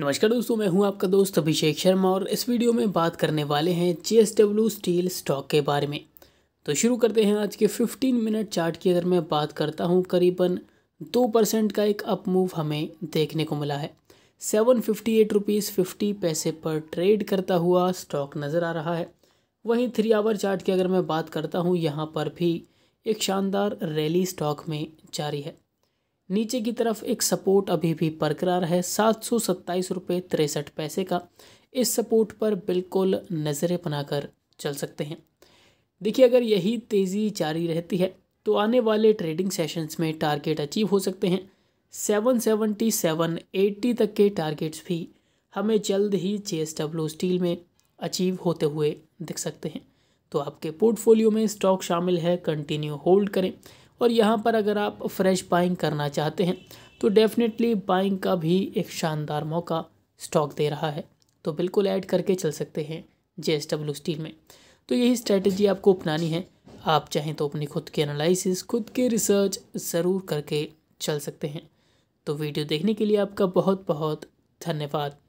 नमस्कार दोस्तों मैं हूं आपका दोस्त अभिषेक शर्मा और इस वीडियो में बात करने वाले हैं जे स्टील स्टॉक के बारे में तो शुरू करते हैं आज के 15 मिनट चार्ट की अगर मैं बात करता हूं करीबन दो परसेंट का एक अप मूव हमें देखने को मिला है seven fifty eight rupees fifty पैसे पर ट्रेड करता हुआ स्टॉक नज़र आ रहा है वहीं थ्री आवर चार्ट की अगर मैं बात करता हूँ यहाँ पर भी एक शानदार रैली स्टॉक में जारी है नीचे की तरफ एक सपोर्ट अभी भी बरकरार है सात सौ सत्ताईस रुपये तिरसठ पैसे का इस सपोर्ट पर बिल्कुल नज़रें बनाकर चल सकते हैं देखिए अगर यही तेज़ी जारी रहती है तो आने वाले ट्रेडिंग सेशंस में टारगेट अचीव हो सकते हैं सेवन सेवेंटी सेवन एट्टी तक के टारगेट्स भी हमें जल्द ही जे स्टील में अचीव होते हुए दिख सकते हैं तो आपके पोर्टफोलियो में स्टॉक शामिल है कंटिन्यू होल्ड करें और यहाँ पर अगर आप फ्रेश बाइंग करना चाहते हैं तो डेफ़िनेटली बाइंग का भी एक शानदार मौका स्टॉक दे रहा है तो बिल्कुल ऐड करके चल सकते हैं जे स्टील में तो यही स्ट्रैटेजी आपको अपनानी है आप चाहें तो अपनी खुद के एनालिसिस खुद के रिसर्च ज़रूर करके चल सकते हैं तो वीडियो देखने के लिए आपका बहुत बहुत धन्यवाद